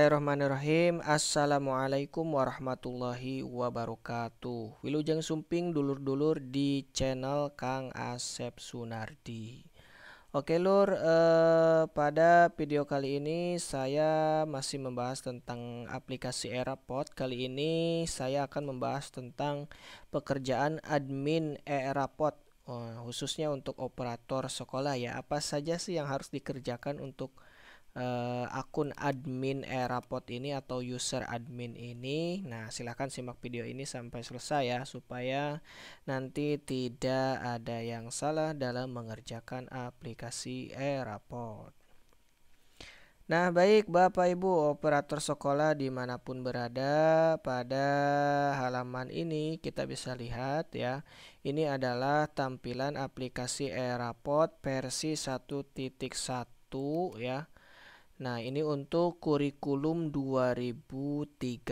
Bismillahirrahmanirrahim Assalamualaikum warahmatullahi wabarakatuh Wilujeng Sumping dulur-dulur di channel Kang Asep Sunardi Oke lur, eh, pada video kali ini saya masih membahas tentang aplikasi Erapod Kali ini saya akan membahas tentang pekerjaan admin Erapod eh, khususnya untuk operator sekolah ya apa saja sih yang harus dikerjakan untuk uh, akun admin airapod ini atau user admin ini. Nah, silahkan simak video ini sampai selesai ya supaya nanti tidak ada yang salah dalam mengerjakan aplikasi airapod. Nah, baik Bapak Ibu operator sekolah dimanapun berada pada halaman ini kita bisa lihat ya. Ini adalah tampilan aplikasi AirPod versi 1.1 ya Nah, ini untuk kurikulum 2013.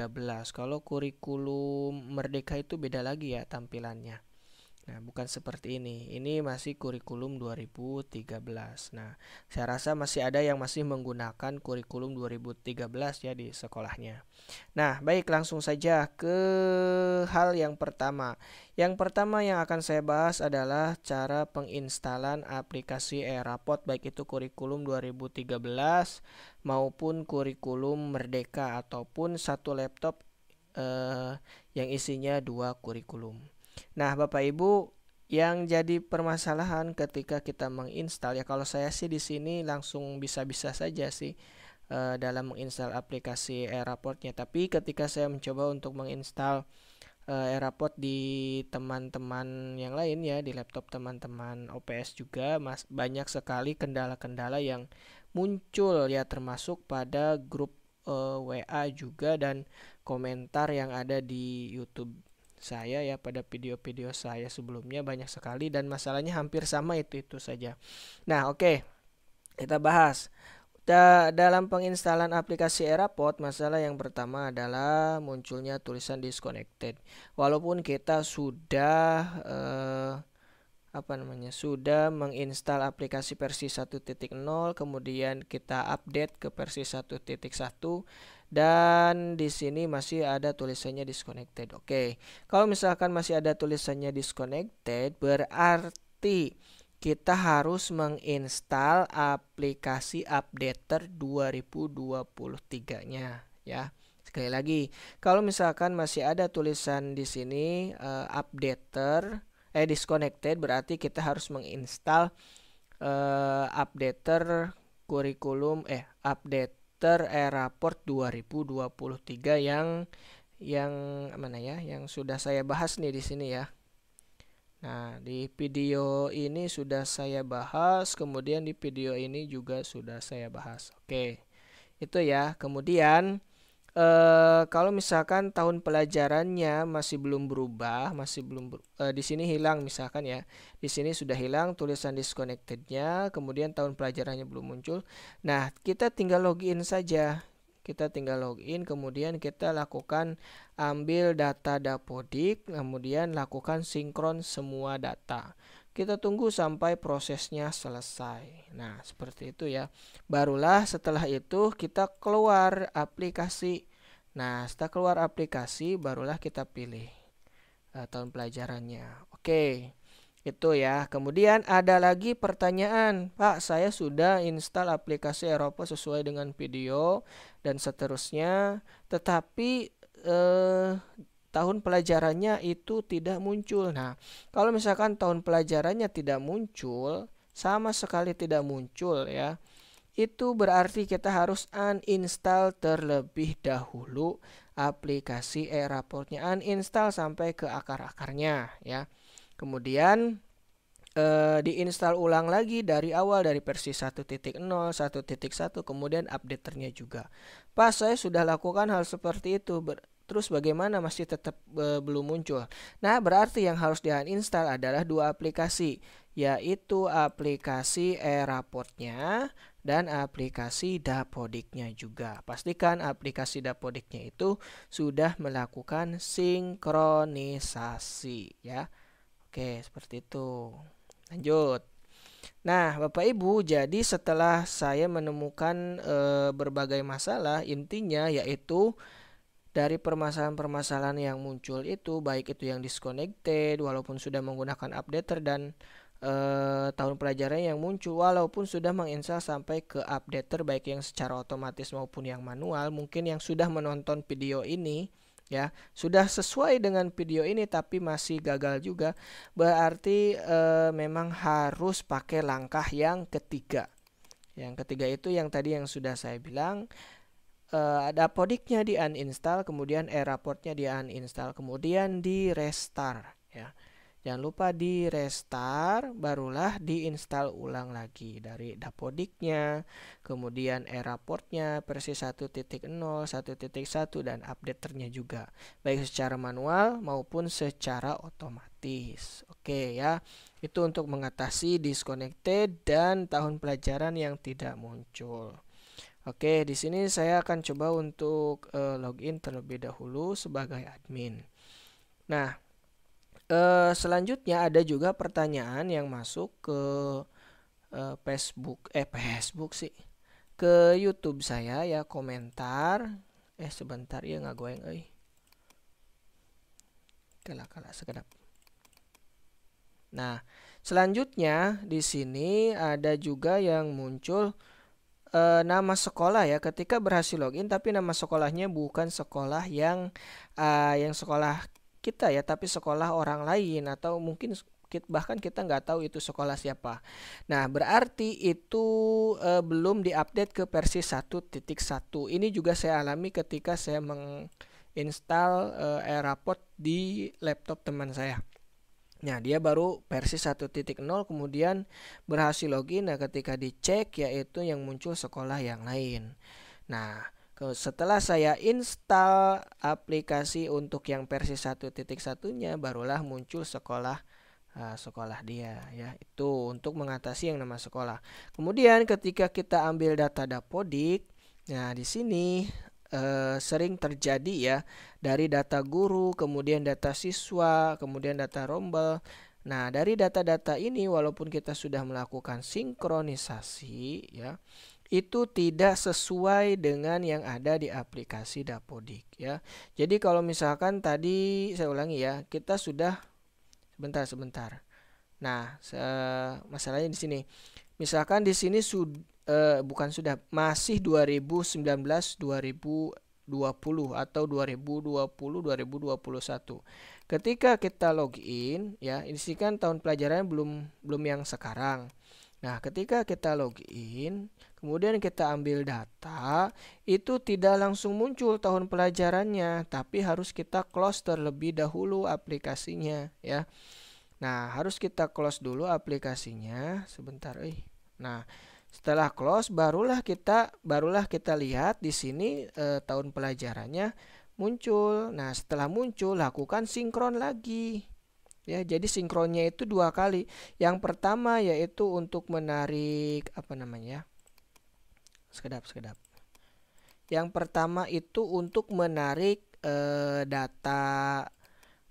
Kalau kurikulum Merdeka itu beda lagi ya tampilannya. Nah, bukan seperti ini. Ini masih kurikulum 2013. Nah, saya rasa masih ada yang masih menggunakan kurikulum 2013 ya di sekolahnya. Nah, baik langsung saja ke hal yang pertama. Yang pertama yang akan saya bahas adalah cara penginstalan aplikasi e rapot baik itu kurikulum 2013 maupun kurikulum Merdeka ataupun satu laptop eh, yang isinya dua kurikulum. Nah, Bapak Ibu, yang jadi permasalahan ketika kita menginstal ya kalau saya sih di sini langsung bisa-bisa saja sih e, dalam menginstal aplikasi Airportnya. Tapi ketika saya mencoba untuk menginstal e, Airport di teman-teman yang lain ya di laptop teman-teman OPS juga mas banyak sekali kendala-kendala yang muncul ya termasuk pada grup e, eh, WA juga dan komentar yang ada di YouTube saya ya pada video-video saya sebelumnya banyak sekali dan masalahnya hampir sama itu-itu saja. Nah, oke. Okay. Kita bahas. Da dalam penginstalan aplikasi AirPod masalah yang pertama adalah munculnya tulisan disconnected. Walaupun kita sudah uh, apa namanya? sudah menginstal aplikasi versi 1.0, kemudian kita update ke versi 1.1 dan di sini masih ada tulisannya disconnected. Oke. Okay. Kalau misalkan masih ada tulisannya disconnected berarti kita harus menginstal aplikasi updater 2023-nya ya. Sekali lagi, kalau misalkan masih ada tulisan di sini uh, updater eh disconnected berarti kita harus menginstal uh, updater kurikulum eh update after airport 2023 yang yang mana ya yang sudah saya bahas nih di sini ya. Nah, di video ini sudah saya bahas, kemudian di video ini juga sudah saya bahas. Oke. Itu ya. Kemudian e, kalau misalkan tahun pelajarannya masih belum berubah, masih belum ber, e, di sini hilang misalkan ya. Di sini sudah hilang tulisan disconnected-nya, kemudian tahun pelajarannya belum muncul. Nah, kita tinggal login saja. Kita tinggal login, kemudian kita lakukan ambil data dapodik, kemudian lakukan sinkron semua data. Kita tunggu sampai prosesnya selesai. Nah, seperti itu ya. Barulah setelah itu kita keluar aplikasi Nah, setelah keluar aplikasi, barulah kita pilih uh, tahun pelajarannya. Oke, itu ya. Kemudian ada lagi pertanyaan, Pak, saya sudah install aplikasi Eropa sesuai dengan video dan seterusnya, tetapi Uh, tahun pelajarannya itu tidak muncul. Nah, kalau misalkan tahun pelajarannya tidak muncul, sama sekali tidak muncul ya itu berarti kita harus uninstall terlebih dahulu aplikasi e uninstall sampai ke akar-akarnya ya kemudian e, diinstal ulang lagi dari awal dari versi 1.0 1.1 kemudian updaternya juga pas saya sudah lakukan hal seperti itu ber Terus bagaimana masih tetap e, belum muncul? Nah, berarti yang harus di uninstall adalah dua aplikasi, yaitu aplikasi e-raportnya dan aplikasi dapodiknya juga. Pastikan aplikasi dapodiknya itu sudah melakukan sinkronisasi ya. Oke, seperti itu. Lanjut. Nah, Bapak Ibu, jadi setelah saya menemukan e, berbagai masalah, intinya yaitu dari permasalahan-permasalahan yang muncul itu baik itu yang disconnected walaupun sudah menggunakan updater dan eh, tahun pelajaran yang muncul walaupun sudah menginstal sampai ke update terbaik yang secara otomatis maupun yang manual mungkin yang sudah menonton video ini ya sudah sesuai dengan video ini tapi masih gagal juga berarti eh, memang harus pakai langkah yang ketiga yang ketiga itu yang tadi yang sudah saya bilang uh, ada podiknya di uninstall, kemudian airportnya di uninstall, kemudian di restart ya. Jangan lupa di restart, barulah diinstal ulang lagi dari dapodiknya, kemudian eraportnya raportnya versi 1.0, 1.1 dan updaternya juga, baik secara manual maupun secara otomatis. Oke ya, itu untuk mengatasi disconnected dan tahun pelajaran yang tidak muncul. Oke, di sini saya akan coba untuk uh, login terlebih dahulu sebagai admin. Nah, Eh, selanjutnya ada juga pertanyaan yang masuk ke uh, Facebook eh Facebook sih ke YouTube saya ya komentar eh sebentar ya nggak goyang eh kalah kalah sekedap nah selanjutnya di sini ada juga yang muncul e, nama sekolah ya ketika berhasil login tapi nama sekolahnya bukan sekolah yang uh, yang sekolah kita ya, tapi sekolah orang lain atau mungkin bahkan kita nggak tahu itu sekolah siapa. Nah, berarti itu e, belum diupdate ke versi 1.1. Ini juga saya alami ketika saya menginstal e, eh, AirApod di laptop teman saya. Nah, dia baru versi 1.0 kemudian berhasil login. Nah, ketika dicek yaitu yang muncul sekolah yang lain. Nah, setelah saya install aplikasi untuk yang versi 1.1-nya barulah muncul sekolah uh, sekolah dia ya. Itu untuk mengatasi yang nama sekolah. Kemudian ketika kita ambil data dapodik, nah di sini uh, sering terjadi ya dari data guru, kemudian data siswa, kemudian data rombel. Nah, dari data-data ini walaupun kita sudah melakukan sinkronisasi ya itu tidak sesuai dengan yang ada di aplikasi Dapodik ya. Jadi kalau misalkan tadi saya ulangi ya, kita sudah sebentar sebentar. Nah, se masalahnya di sini. Misalkan di sini su eh, bukan sudah masih 2019 2020 atau 2020 2021. Ketika kita login ya, ini kan tahun pelajaran belum belum yang sekarang. Nah, ketika kita login Kemudian kita ambil data, itu tidak langsung muncul tahun pelajarannya, tapi harus kita close terlebih dahulu aplikasinya ya. Nah, harus kita close dulu aplikasinya sebentar, eh. Nah, setelah close barulah kita barulah kita lihat di sini eh, tahun pelajarannya muncul. Nah, setelah muncul lakukan sinkron lagi ya jadi sinkronnya itu dua kali yang pertama yaitu untuk menarik apa namanya sekedap sekedap yang pertama itu untuk menarik eh, data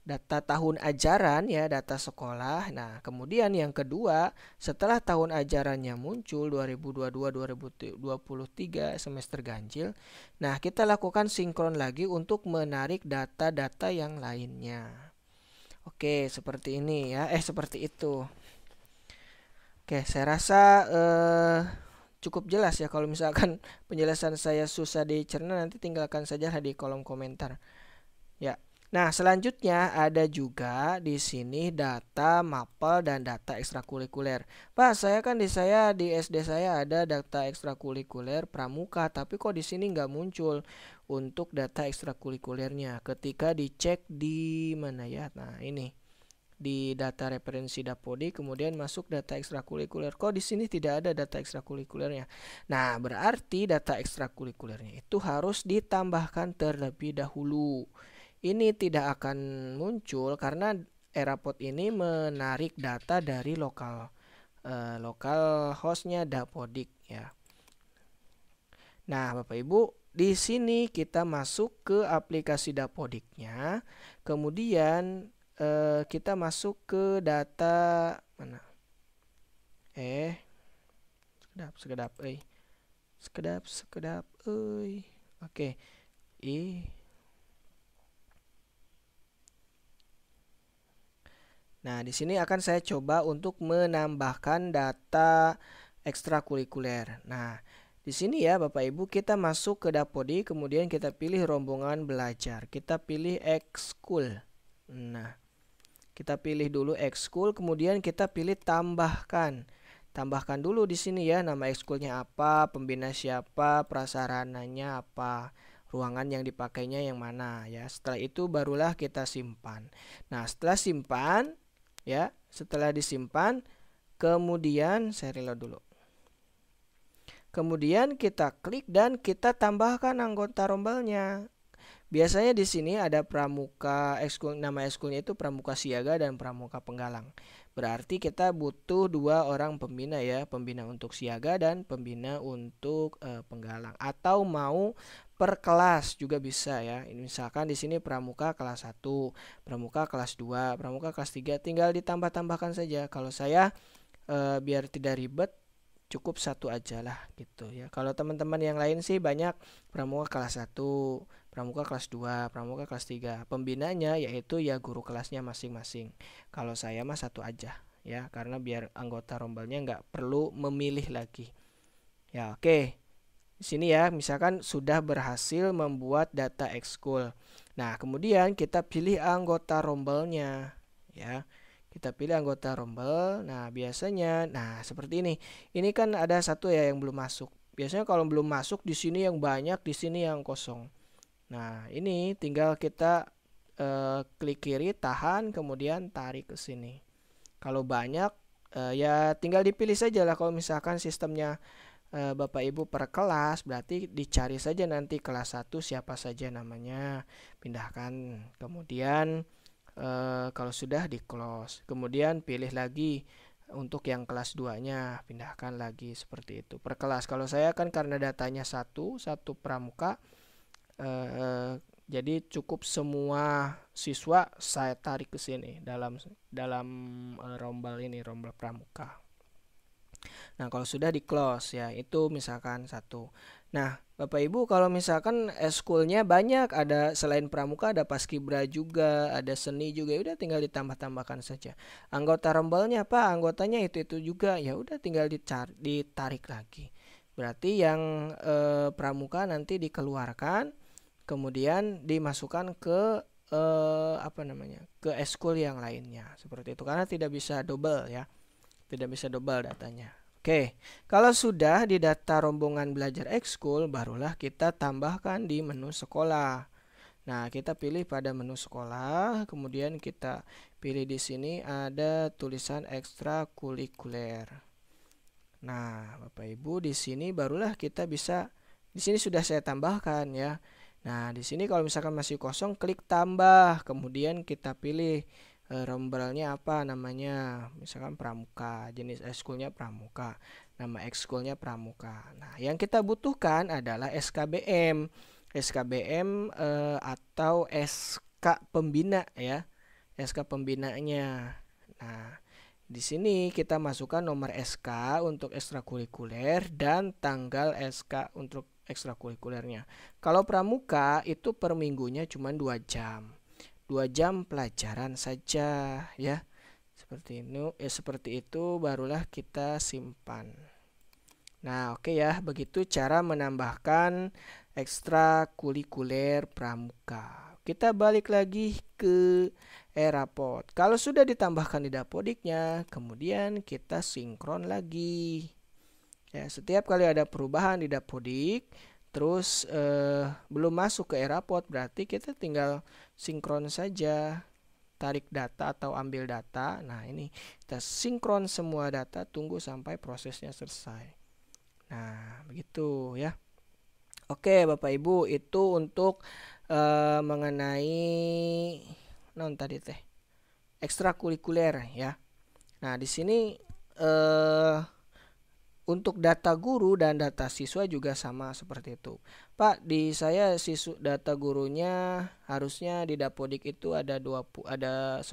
data tahun ajaran ya, data sekolah. Nah, kemudian yang kedua, setelah tahun ajarannya muncul 2022-2023 semester ganjil. Nah, kita lakukan sinkron lagi untuk menarik data-data yang lainnya. Oke, seperti ini ya. Eh, seperti itu. Oke, saya rasa eh cukup jelas ya kalau misalkan penjelasan saya susah dicerna nanti tinggalkan saja di kolom komentar. Ya. Nah, selanjutnya ada juga di sini data mapel dan data ekstrakurikuler. Pak, saya kan di saya di SD saya ada data ekstrakurikuler pramuka, tapi kok di sini nggak muncul untuk data ekstrakurikulernya ketika dicek di mana ya? Nah, ini di data referensi Dapodi, kemudian masuk data ekstrakurikuler. Kok di sini tidak ada data ekstrakurikulernya? Nah, berarti data ekstrakurikulernya itu harus ditambahkan terlebih dahulu. Ini tidak akan muncul karena Erapod ini menarik data dari lokal eh, lokal hostnya Dapodik ya. Nah, Bapak Ibu, di sini kita masuk ke aplikasi Dapodiknya, kemudian eh, kita masuk ke data mana? Eh, sekedap, sekedap, eh, sekedap, sekedap, eh, oke, i. Nah, di sini akan saya coba untuk menambahkan data ekstrakurikuler. Nah, di sini ya Bapak Ibu kita masuk ke Dapodi kemudian kita pilih rombongan belajar. Kita pilih ekskul. Nah, kita pilih dulu ekskul, kemudian kita pilih tambahkan. Tambahkan dulu di sini ya nama ekskulnya apa, pembina siapa, prasarananya apa ruangan yang dipakainya yang mana ya. Setelah itu barulah kita simpan. Nah, setelah simpan ya, setelah disimpan kemudian saya reload dulu. Kemudian kita klik dan kita tambahkan anggota rombelnya Biasanya di sini ada pramuka ekskul nama ekskulnya itu pramuka siaga dan pramuka penggalang. Berarti kita butuh dua orang pembina ya, pembina untuk siaga dan pembina untuk e, penggalang atau mau per kelas juga bisa ya. Ini misalkan di sini pramuka kelas 1, pramuka kelas 2, pramuka kelas 3 tinggal ditambah-tambahkan saja. Kalau saya e, biar tidak ribet cukup satu aja lah gitu ya. Kalau teman-teman yang lain sih banyak pramuka kelas 1, pramuka kelas 2, pramuka kelas 3. Pembinanya yaitu ya guru kelasnya masing-masing. Kalau saya mah satu aja ya karena biar anggota rombelnya nggak perlu memilih lagi. Ya oke. Okay. Di sini ya misalkan sudah berhasil membuat data ekskul. Nah, kemudian kita pilih anggota rombelnya ya kita pilih anggota rombel nah biasanya nah seperti ini ini kan ada satu ya yang belum masuk biasanya kalau belum masuk di sini yang banyak di sini yang kosong Nah, ini tinggal kita e, klik kiri, tahan, kemudian tarik ke sini. Kalau banyak, e, ya tinggal dipilih saja lah. Kalau misalkan sistemnya e, Bapak Ibu per kelas, berarti dicari saja nanti kelas 1 siapa saja namanya. Pindahkan. Kemudian kalau sudah di close. Kemudian pilih lagi untuk yang kelas 2-nya, pindahkan lagi seperti itu. Per kelas. Kalau saya kan karena datanya satu, satu pramuka, Eh, eh, jadi cukup semua siswa saya tarik ke sini dalam dalam e, eh, rombel ini rombel pramuka. Nah kalau sudah di close ya itu misalkan satu. Nah Bapak Ibu kalau misalkan eskulnya banyak ada selain pramuka ada paskibra juga ada seni juga ya udah tinggal ditambah-tambahkan saja. Anggota rombelnya apa? Anggotanya itu-itu juga ya udah tinggal dicari, ditarik lagi. Berarti yang e, pramuka nanti dikeluarkan kemudian dimasukkan ke eh, apa namanya ke eskul yang lainnya seperti itu karena tidak bisa double ya tidak bisa double datanya Oke, kalau sudah di data rombongan belajar ekskul, barulah kita tambahkan di menu sekolah. Nah, kita pilih pada menu sekolah, kemudian kita pilih di sini ada tulisan ekstrakurikuler. Nah, Bapak Ibu, di sini barulah kita bisa di sini sudah saya tambahkan ya. Nah, di sini kalau misalkan masih kosong, klik tambah. Kemudian kita pilih e, eh, rombrelnya apa namanya. Misalkan pramuka, jenis eskulnya pramuka, nama ekskulnya pramuka. Nah, yang kita butuhkan adalah SKBM. SKBM e, eh, atau SK pembina ya. SK pembinanya. Nah, di sini kita masukkan nomor SK untuk ekstrakurikuler dan tanggal SK untuk ekstrakurikulernya. Kalau pramuka itu per minggunya cuma dua jam. dua jam pelajaran saja ya. Seperti itu, eh ya seperti itu barulah kita simpan. Nah, oke okay ya, begitu cara menambahkan ekstrakurikuler pramuka. Kita balik lagi ke erapod. Kalau sudah ditambahkan di dapodiknya, kemudian kita sinkron lagi. Ya, setiap kali ada perubahan di Dapodik, terus eh, belum masuk ke era pot berarti kita tinggal sinkron saja tarik data atau ambil data. Nah, ini kita sinkron semua data, tunggu sampai prosesnya selesai. Nah, begitu ya. Oke, Bapak Ibu, itu untuk eh, mengenai non nah, tadi teh ekstrakurikuler ya. Nah, di sini eh untuk data guru dan data siswa juga sama seperti itu. Pak, di saya sisu data gurunya harusnya di Dapodik itu ada 20 ada 10,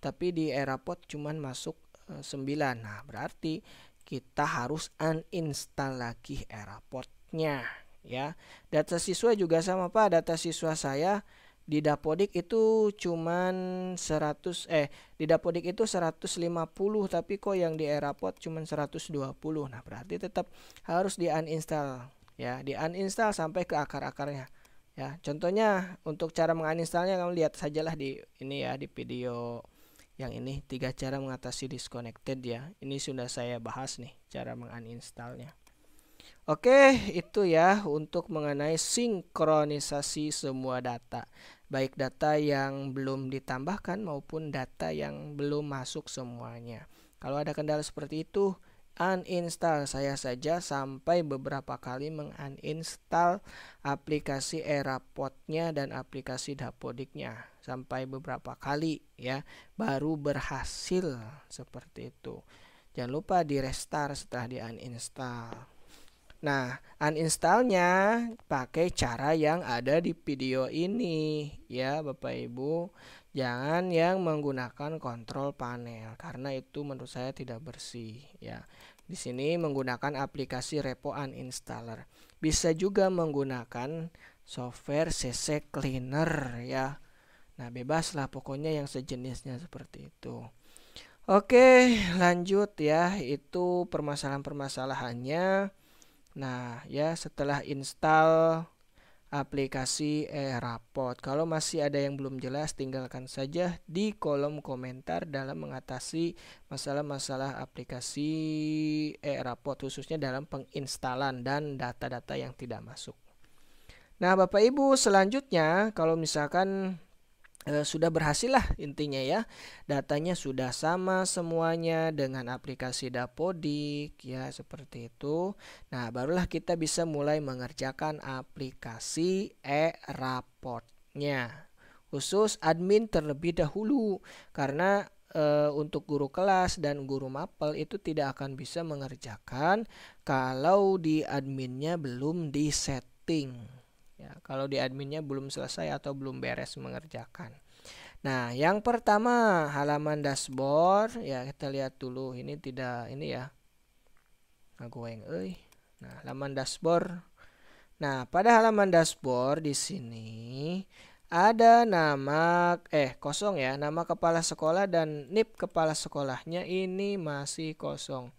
tapi di Erapod cuman masuk 9. Eh, nah, berarti kita harus uninstall lagi Erapodnya ya. Data siswa juga sama Pak, data siswa saya di Dapodik itu cuman 100 eh di Dapodik itu 150 tapi kok yang di seratus cuman 120. Nah, berarti tetap harus di uninstall ya, di uninstall sampai ke akar-akarnya. Ya, contohnya untuk cara menginstalnya kamu lihat sajalah di ini ya di video yang ini tiga cara mengatasi disconnected ya. Ini sudah saya bahas nih cara menginstalnya. Oke, itu ya untuk mengenai sinkronisasi semua data baik data yang belum ditambahkan maupun data yang belum masuk semuanya. Kalau ada kendala seperti itu, uninstall saya saja sampai beberapa kali menguninstall aplikasi Erapodnya dan aplikasi Dapodiknya sampai beberapa kali ya baru berhasil seperti itu. Jangan lupa di restart setelah di uninstall. Nah, uninstallnya pakai cara yang ada di video ini ya Bapak Ibu. Jangan yang menggunakan kontrol panel karena itu menurut saya tidak bersih ya. Di sini menggunakan aplikasi Repo Uninstaller. Bisa juga menggunakan software CC Cleaner ya. Nah, bebaslah pokoknya yang sejenisnya seperti itu. Oke, lanjut ya. Itu permasalahan-permasalahannya. Nah, ya setelah install aplikasi AirPod, Kalau masih ada yang belum jelas, tinggalkan saja di kolom komentar dalam mengatasi masalah-masalah aplikasi AirPod khususnya dalam penginstalan dan data-data yang tidak masuk. Nah, Bapak Ibu, selanjutnya kalau misalkan Eh, sudah berhasil lah intinya ya. Datanya sudah sama semuanya dengan aplikasi Dapodik ya seperti itu. Nah, barulah kita bisa mulai mengerjakan aplikasi e-raportnya. Khusus admin terlebih dahulu karena e, untuk guru kelas dan guru mapel itu tidak akan bisa mengerjakan kalau di adminnya belum disetting ya kalau di adminnya belum selesai atau belum beres mengerjakan. Nah, yang pertama halaman dashboard ya kita lihat dulu ini tidak ini ya. Ngagoeng euy. Nah, halaman dashboard. Nah, pada halaman dashboard di sini ada nama eh kosong ya, nama kepala sekolah dan NIP kepala sekolahnya ini masih kosong.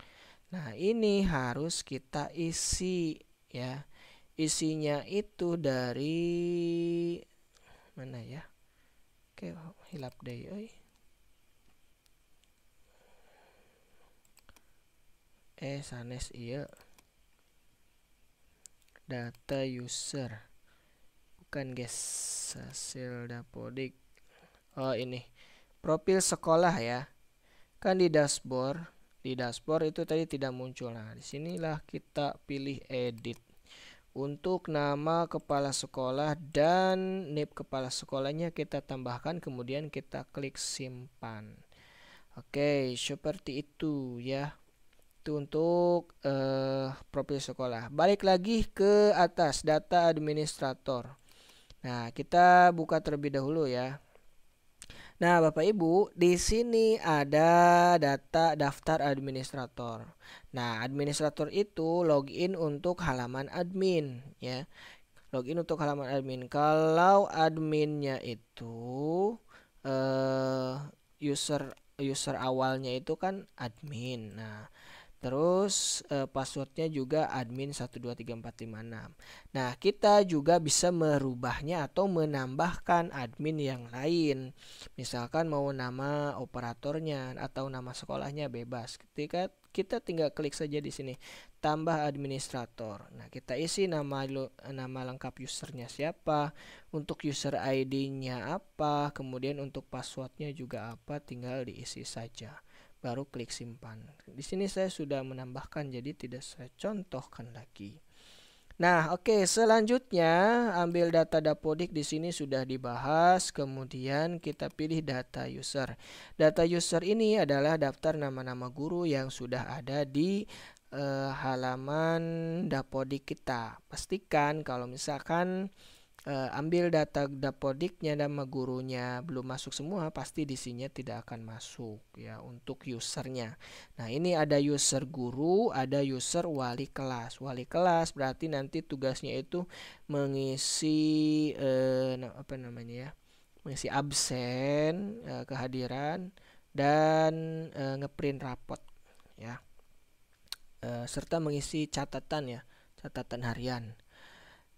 Nah, ini harus kita isi ya isinya itu dari mana ya oke hilap deh oi. eh sanes iya data user bukan guys hasil dapodik oh ini profil sekolah ya kan di dashboard di dashboard itu tadi tidak muncul nah disinilah kita pilih edit untuk nama kepala sekolah dan NIP kepala sekolahnya kita tambahkan kemudian kita klik simpan. Oke, seperti itu ya. Itu untuk uh, profil sekolah. Balik lagi ke atas data administrator. Nah, kita buka terlebih dahulu ya. Nah, Bapak Ibu, di sini ada data daftar administrator. Nah, administrator itu login untuk halaman admin, ya. Login untuk halaman admin. Kalau adminnya itu eh, user user awalnya itu kan admin. Nah, Terus uh, passwordnya juga admin 123456. Nah kita juga bisa merubahnya atau menambahkan admin yang lain. Misalkan mau nama operatornya atau nama sekolahnya bebas. Ketika kita tinggal klik saja di sini tambah administrator. Nah kita isi nama nama lengkap usernya siapa, untuk user ID-nya apa, kemudian untuk passwordnya juga apa, tinggal diisi saja baru klik simpan. Di sini saya sudah menambahkan jadi tidak saya contohkan lagi. Nah, oke, okay, selanjutnya ambil data dapodik di sini sudah dibahas, kemudian kita pilih data user. Data user ini adalah daftar nama-nama guru yang sudah ada di uh, halaman dapodik kita. Pastikan kalau misalkan uh, ambil data dapodiknya dan megurunya belum masuk semua pasti di sini tidak akan masuk ya untuk usernya nah ini ada user guru ada user wali kelas wali kelas berarti nanti tugasnya itu mengisi uh, apa namanya ya mengisi absen uh, kehadiran dan uh, ngeprint rapot ya uh, serta mengisi catatan ya catatan harian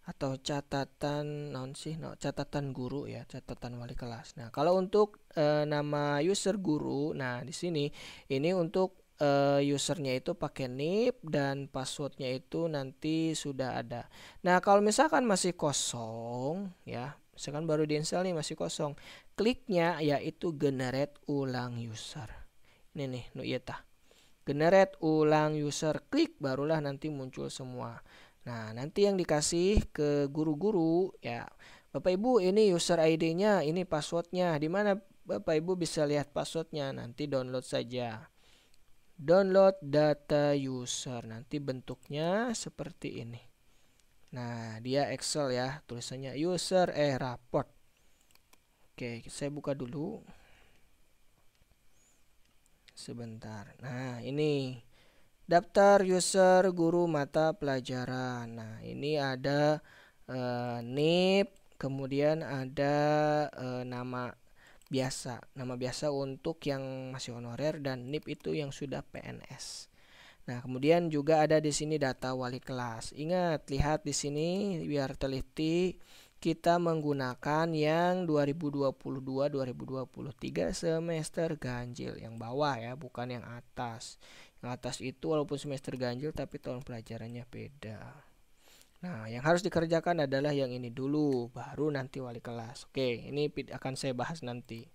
atau catatan non sih no catatan guru ya catatan wali kelas. Nah kalau untuk e, nama user guru, nah di sini ini untuk e, usernya itu pakai nip dan passwordnya itu nanti sudah ada. Nah kalau misalkan masih kosong ya misalkan baru diinstal nih masih kosong, kliknya yaitu generate ulang user. Ini nih no iya Generate ulang user klik barulah nanti muncul semua. Nah, nanti yang dikasih ke guru-guru ya. Bapak Ibu, ini user ID-nya, ini passwordnya. Di mana Bapak Ibu bisa lihat passwordnya? Nanti download saja. Download data user. Nanti bentuknya seperti ini. Nah, dia Excel ya, tulisannya user eh raport. Oke, saya buka dulu. Sebentar. Nah, ini daftar user guru mata pelajaran. Nah, ini ada eh, NIP, kemudian ada eh, nama biasa. Nama biasa untuk yang masih honorer dan NIP itu yang sudah PNS. Nah, kemudian juga ada di sini data wali kelas. Ingat, lihat di sini biar teliti kita menggunakan yang 2022 2023 semester ganjil yang bawah ya, bukan yang atas atas itu walaupun semester ganjil tapi tahun pelajarannya beda. Nah, yang harus dikerjakan adalah yang ini dulu, baru nanti wali kelas. Oke, ini akan saya bahas nanti.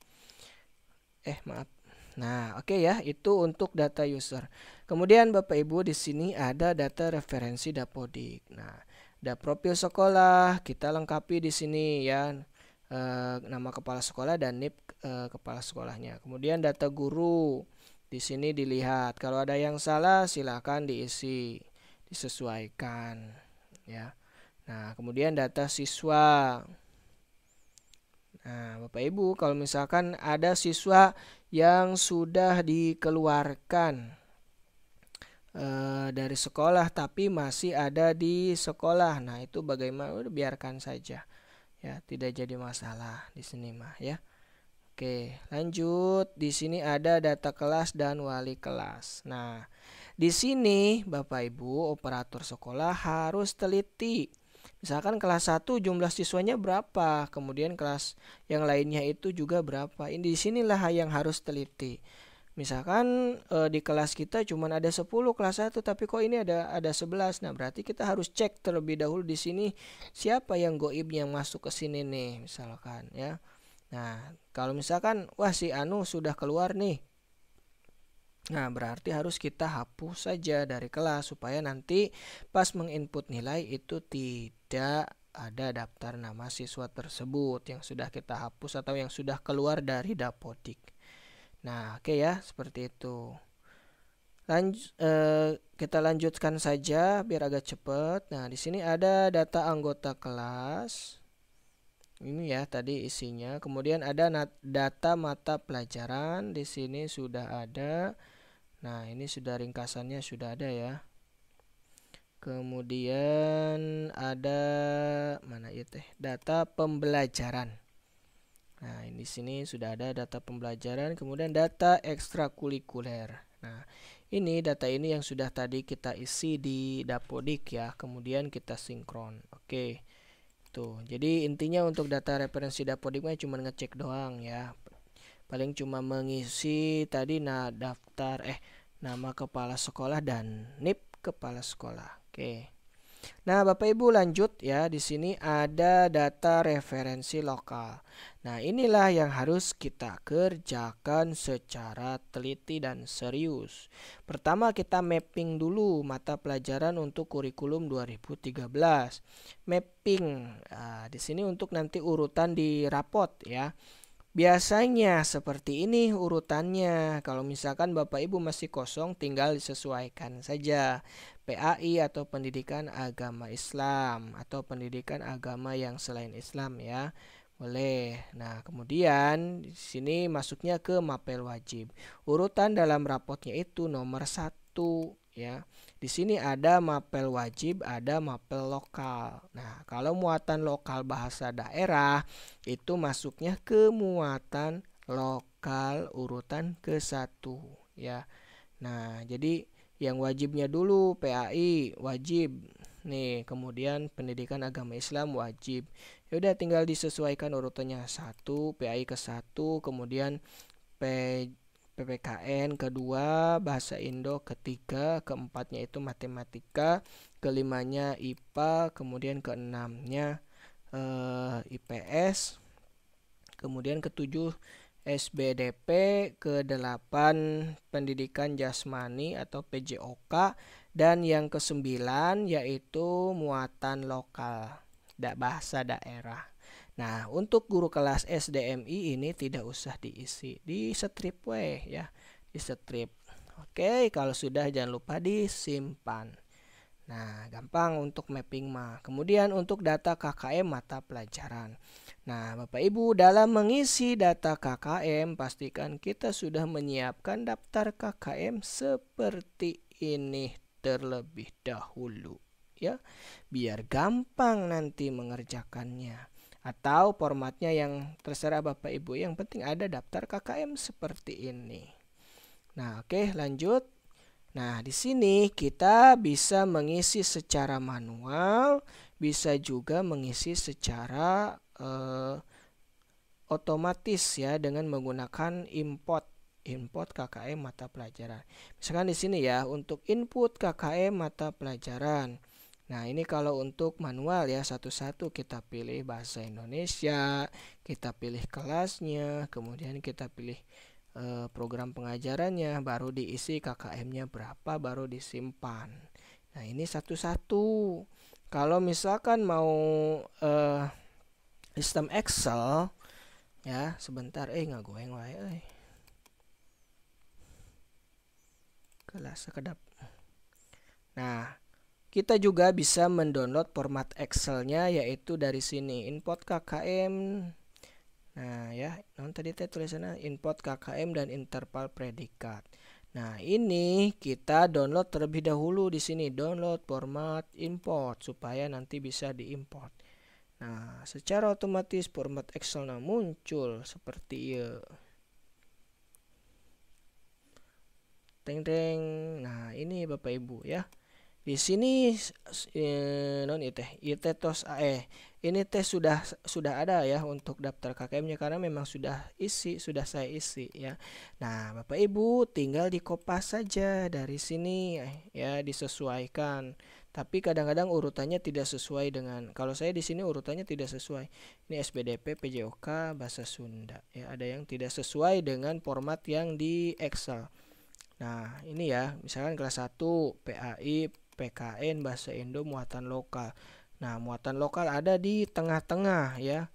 Eh, maaf. Nah, oke ya, itu untuk data user. Kemudian Bapak Ibu di sini ada data referensi Dapodik. Nah, ada profil sekolah, kita lengkapi di sini ya e, nama kepala sekolah dan NIP e, kepala sekolahnya. Kemudian data guru. Di sini dilihat, kalau ada yang salah silahkan diisi, disesuaikan ya. Nah, kemudian data siswa. Nah, Bapak Ibu, kalau misalkan ada siswa yang sudah dikeluarkan e, dari sekolah tapi masih ada di sekolah. Nah, itu bagaimana? biarkan saja. Ya, tidak jadi masalah di sini mah ya. Oke, lanjut. Di sini ada data kelas dan wali kelas. Nah, di sini Bapak Ibu operator sekolah harus teliti. Misalkan kelas 1 jumlah siswanya berapa, kemudian kelas yang lainnya itu juga berapa. Ini di sinilah yang harus teliti. Misalkan e, di kelas kita cuma ada 10 kelas 1 tapi kok ini ada ada 11. Nah, berarti kita harus cek terlebih dahulu di sini siapa yang goib yang masuk ke sini nih misalkan ya. Nah, kalau misalkan wah si Anu sudah keluar nih. Nah, berarti harus kita hapus saja dari kelas supaya nanti pas menginput nilai itu tidak ada daftar nama siswa tersebut yang sudah kita hapus atau yang sudah keluar dari dapodik. Nah, oke okay ya, seperti itu. Lanjut, eh, kita lanjutkan saja biar agak cepat. Nah, di sini ada data anggota kelas ini ya tadi isinya. Kemudian ada data mata pelajaran di sini sudah ada. Nah, ini sudah ringkasannya sudah ada ya. Kemudian ada mana ya teh? Data pembelajaran. Nah, ini sini sudah ada data pembelajaran, kemudian data ekstrakurikuler. Nah, ini data ini yang sudah tadi kita isi di Dapodik ya, kemudian kita sinkron. Oke. Tuh, gitu. jadi intinya untuk data referensi Dapodiknya cuma ngecek doang ya. Paling cuma mengisi tadi nah daftar eh nama kepala sekolah dan NIP kepala sekolah. Oke. Okay. Nah, Bapak Ibu lanjut ya. Di sini ada data referensi lokal. Nah, inilah yang harus kita kerjakan secara teliti dan serius. Pertama, kita mapping dulu mata pelajaran untuk kurikulum 2013. Mapping nah, di sini untuk nanti urutan di rapot ya. Biasanya seperti ini urutannya. Kalau misalkan Bapak Ibu masih kosong, tinggal disesuaikan saja. PAI atau pendidikan agama Islam atau pendidikan agama yang selain Islam ya. Boleh. Nah, kemudian di sini masuknya ke mapel wajib. Urutan dalam rapotnya itu nomor satu ya. Di sini ada mapel wajib, ada mapel lokal. Nah, kalau muatan lokal bahasa daerah itu masuknya ke muatan lokal urutan ke satu ya. Nah, jadi yang wajibnya dulu PAI wajib. Nih, kemudian pendidikan agama Islam wajib. Ya udah tinggal disesuaikan urutannya. satu PAI ke satu kemudian P PPKN kedua bahasa Indo ketiga keempatnya itu matematika kelimanya IPA kemudian keenamnya eh, IPS kemudian ketujuh SBDP ke-8 Pendidikan Jasmani atau PJOK dan yang ke kesembilan yaitu muatan lokal da bahasa daerah. Nah, untuk guru kelas SDMI ini tidak usah diisi, di strip way ya, di strip. Oke, kalau sudah jangan lupa disimpan. Nah, gampang untuk mapping mah. Kemudian untuk data KKM mata pelajaran. Nah, Bapak Ibu, dalam mengisi data KKM pastikan kita sudah menyiapkan daftar KKM seperti ini terlebih dahulu ya, biar gampang nanti mengerjakannya. Atau formatnya yang terserah Bapak Ibu, yang penting ada daftar KKM seperti ini. Nah, oke, lanjut. Nah, di sini kita bisa mengisi secara manual, bisa juga mengisi secara eh, otomatis ya dengan menggunakan import input KKM mata pelajaran. Misalkan di sini ya untuk input KKM mata pelajaran. Nah, ini kalau untuk manual ya satu-satu kita pilih bahasa Indonesia, kita pilih kelasnya, kemudian kita pilih Eh, program pengajarannya, baru diisi KKM-nya berapa, baru disimpan. Nah, ini satu-satu. Kalau misalkan mau uh, sistem Excel ya, sebentar eh nggak goeng wae ya, eh. Kelas sekedap. Nah, kita juga bisa mendownload format Excel-nya yaitu dari sini import KKM Nah, ya, non tadi teh tulisannya import KKM dan interval predikat. Nah, ini kita download terlebih dahulu di sini download format import supaya nanti bisa diimport. Nah, secara otomatis format Excel muncul seperti ya. Teng teng. Nah, ini Bapak Ibu ya. Di sini eh, non itu itu tos eh ini teh sudah sudah ada ya untuk daftar KKM-nya karena memang sudah isi, sudah saya isi ya. Nah, Bapak Ibu tinggal di dikopas saja dari sini ya disesuaikan. Tapi kadang-kadang urutannya tidak sesuai dengan kalau saya di sini urutannya tidak sesuai. Ini SBDP, PJOK, bahasa Sunda ya. Ada yang tidak sesuai dengan format yang di Excel. Nah, ini ya, misalkan kelas 1 PAI, PKN bahasa Indo muatan lokal Nah, muatan lokal ada di tengah-tengah ya.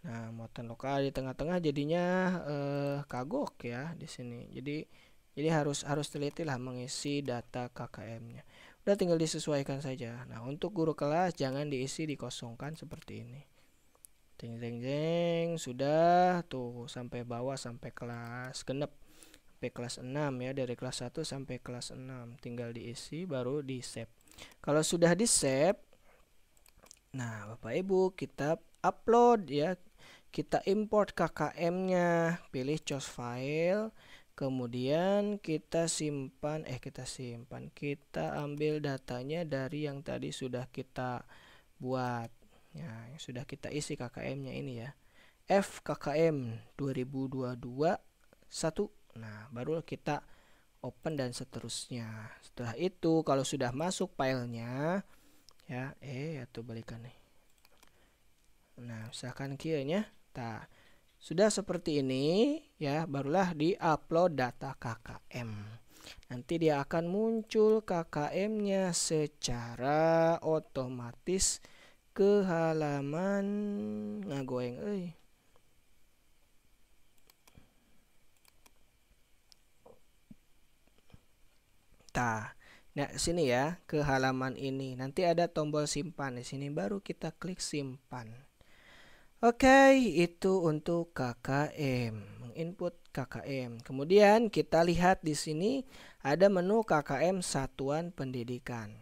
Nah, muatan lokal di tengah-tengah jadinya eh, kagok ya di sini. Jadi jadi harus harus teliti lah mengisi data KKM-nya. Udah tinggal disesuaikan saja. Nah, untuk guru kelas jangan diisi dikosongkan seperti ini. Jeng jeng jeng sudah tuh sampai bawah sampai kelas genep sampai kelas 6 ya dari kelas 1 sampai kelas 6 tinggal diisi baru di save. Kalau sudah di save Nah, Bapak Ibu, kita upload ya. Kita import KKM-nya, pilih choose file, kemudian kita simpan eh kita simpan, kita ambil datanya dari yang tadi sudah kita buat. Ya, yang sudah kita isi KKM-nya ini ya. F KKM 2022 1. Nah, baru kita open dan seterusnya. Setelah itu kalau sudah masuk filenya ya eh atau balikan nih nah usahakan kianya ta sudah seperti ini ya barulah di upload data KKM nanti dia akan muncul KKM nya secara otomatis ke halaman ngagoeng eh ta Ya, sini ya, ke halaman ini. Nanti ada tombol simpan di sini baru kita klik simpan. Oke, itu untuk KKM, menginput KKM. Kemudian kita lihat di sini ada menu KKM Satuan Pendidikan.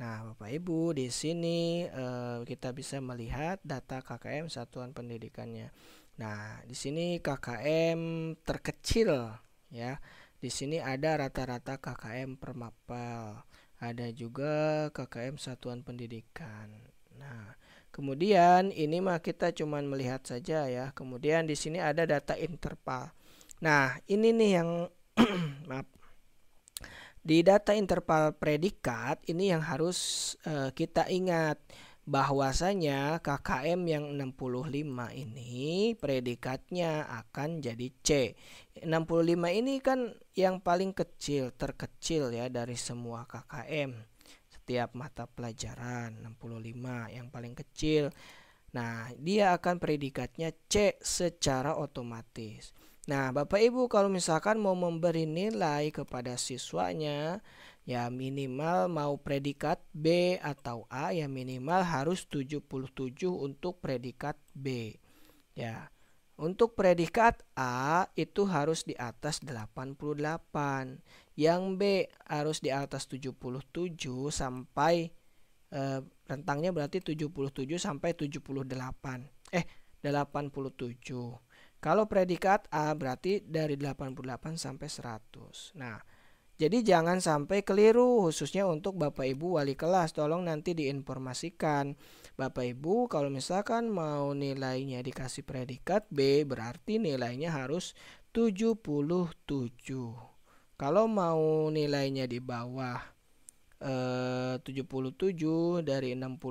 Nah, Bapak Ibu, di sini eh, kita bisa melihat data KKM Satuan Pendidikannya. Nah, di sini KKM terkecil ya di sini ada rata-rata KKM per mapel. Ada juga KKM satuan pendidikan. Nah, kemudian ini mah kita cuman melihat saja ya. Kemudian di sini ada data interval. Nah, ini nih yang maaf. Di data interval predikat ini yang harus uh, kita ingat bahwasanya KKM yang 65 ini predikatnya akan jadi C. 65 ini kan yang paling kecil, terkecil ya dari semua KKM. Setiap mata pelajaran 65 yang paling kecil. Nah, dia akan predikatnya C secara otomatis. Nah, Bapak Ibu kalau misalkan mau memberi nilai kepada siswanya, ya minimal mau predikat B atau A, ya minimal harus 77 untuk predikat B. Ya. Untuk predikat A itu harus di atas 88. Yang B harus di atas 77 sampai eh, rentangnya berarti 77 sampai 78. Eh, 87. Kalau predikat A berarti dari 88 sampai 100. Nah, jadi jangan sampai keliru khususnya untuk Bapak Ibu wali kelas tolong nanti diinformasikan. Bapak Ibu kalau misalkan mau nilainya dikasih predikat B berarti nilainya harus 77. Kalau mau nilainya di bawah 77 eh, dari 65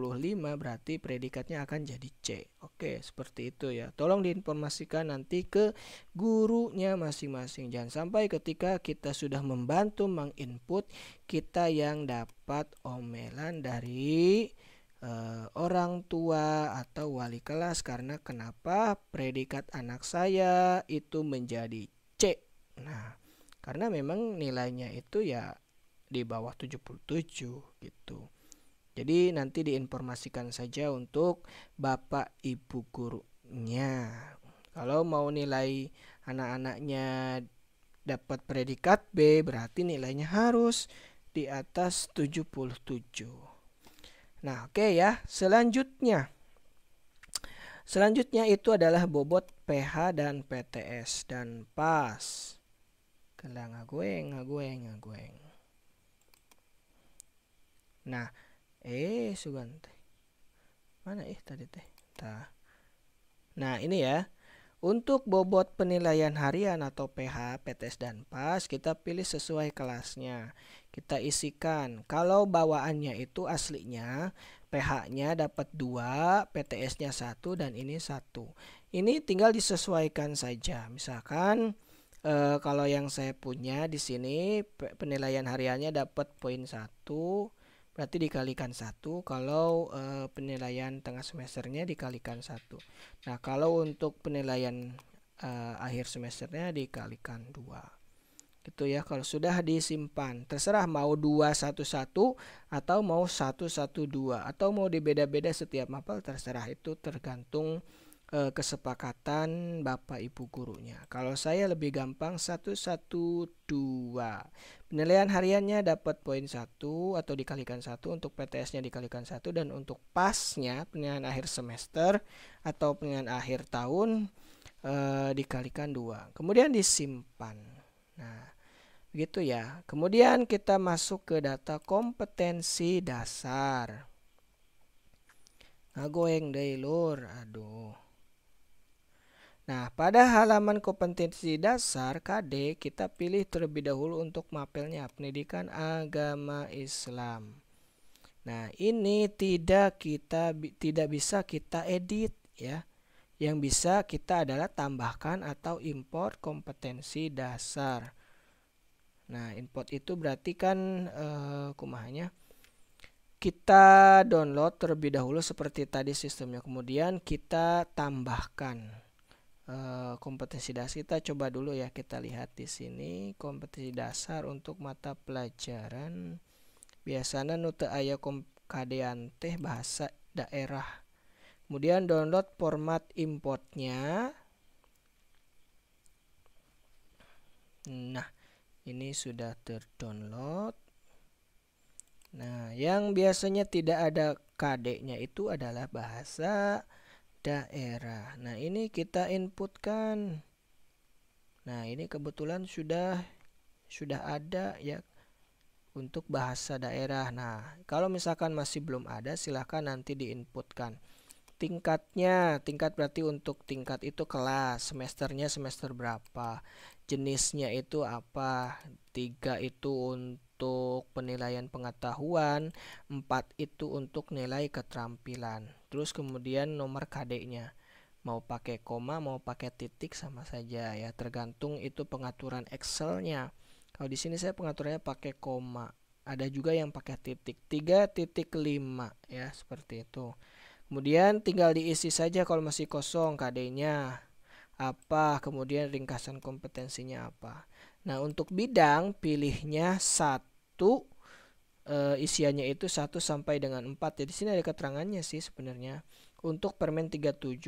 berarti predikatnya akan jadi C. Oke, seperti itu ya. Tolong diinformasikan nanti ke gurunya masing-masing. Jangan sampai ketika kita sudah membantu menginput kita yang dapat omelan dari uh, orang tua atau wali kelas karena kenapa predikat anak saya itu menjadi C. Nah, karena memang nilainya itu ya di bawah 77 gitu. Jadi nanti diinformasikan saja untuk Bapak Ibu gurunya. Kalau mau nilai anak-anaknya dapat predikat B berarti nilainya harus di atas 77. Nah, oke okay ya. Selanjutnya Selanjutnya itu adalah bobot PH dan PTS dan pas. nggak ngagueng, ngagueng, ngagueng nah eh sugan teh mana eh tadi teh ta nah ini ya untuk bobot penilaian harian atau PH, PTS dan PAS kita pilih sesuai kelasnya. Kita isikan. Kalau bawaannya itu aslinya PH-nya dapat 2, PTS-nya 1 dan ini 1. Ini tinggal disesuaikan saja. Misalkan e, kalau yang saya punya di sini penilaian hariannya dapat poin 1, berarti dikalikan satu kalau e, penilaian tengah semesternya dikalikan satu nah kalau untuk penilaian e, akhir semesternya dikalikan dua itu ya kalau sudah disimpan terserah mau dua satu satu atau mau satu satu dua atau mau dibeda-beda setiap mapel terserah itu tergantung Eh, kesepakatan Bapak Ibu gurunya. Kalau saya lebih gampang 112. Penilaian hariannya dapat poin 1 atau dikalikan 1 untuk PTS-nya dikalikan 1 dan untuk pasnya penilaian akhir semester atau penilaian akhir tahun e, dikalikan 2. Kemudian disimpan. Nah, begitu ya. Kemudian kita masuk ke data kompetensi dasar. goeng deh lur, aduh. Nah, pada halaman kompetensi dasar KD kita pilih terlebih dahulu untuk mapelnya pendidikan agama Islam. Nah, ini tidak kita tidak bisa kita edit ya. Yang bisa kita adalah tambahkan atau import kompetensi dasar. Nah, import itu berarti kan eh, kumahnya kita download terlebih dahulu seperti tadi sistemnya kemudian kita tambahkan Eh, kompetensi dasar kita coba dulu ya kita lihat di sini kompetensi dasar untuk mata pelajaran biasanya nute ayah kadean teh bahasa daerah kemudian download format importnya nah ini sudah terdownload nah yang biasanya tidak ada KD-nya itu adalah bahasa daerah. Nah, ini kita inputkan. Nah, ini kebetulan sudah sudah ada ya untuk bahasa daerah. Nah, kalau misalkan masih belum ada silahkan nanti diinputkan. Tingkatnya, tingkat berarti untuk tingkat itu kelas, semesternya semester berapa, jenisnya itu apa, tiga itu untuk penilaian pengetahuan, empat itu untuk nilai keterampilan terus kemudian nomor KD-nya mau pakai koma mau pakai titik sama saja ya tergantung itu pengaturan Excel-nya kalau di sini saya pengaturannya pakai koma ada juga yang pakai titik tiga titik lima ya seperti itu kemudian tinggal diisi saja kalau masih kosong KD-nya apa kemudian ringkasan kompetensinya apa nah untuk bidang pilihnya satu uh, isiannya itu 1 sampai dengan 4. Jadi sini ada keterangannya sih sebenarnya. Untuk permen 37.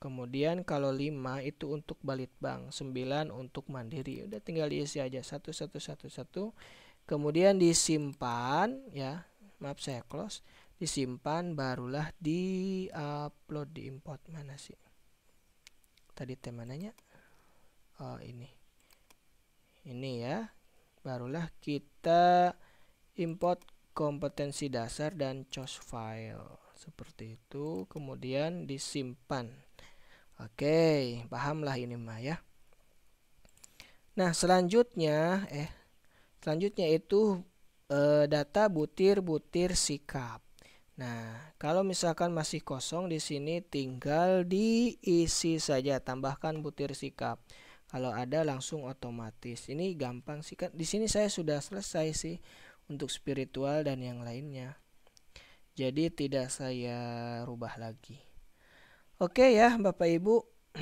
Kemudian kalau 5 itu untuk Balitbank, 9 untuk Mandiri. Udah tinggal diisi aja 1 1 1 1. Kemudian disimpan ya. Maaf saya close. Disimpan barulah di-upload di import mana sih? Tadi temannya oh ini. Ini ya. Barulah kita import kompetensi dasar dan choose file seperti itu kemudian disimpan oke pahamlah ini mah ya nah selanjutnya eh selanjutnya itu e, data butir-butir sikap Nah, kalau misalkan masih kosong di sini tinggal diisi saja, tambahkan butir sikap. Kalau ada langsung otomatis. Ini gampang sih kan. Di sini saya sudah selesai sih untuk spiritual dan yang lainnya. Jadi tidak saya rubah lagi. Oke ya Bapak Ibu,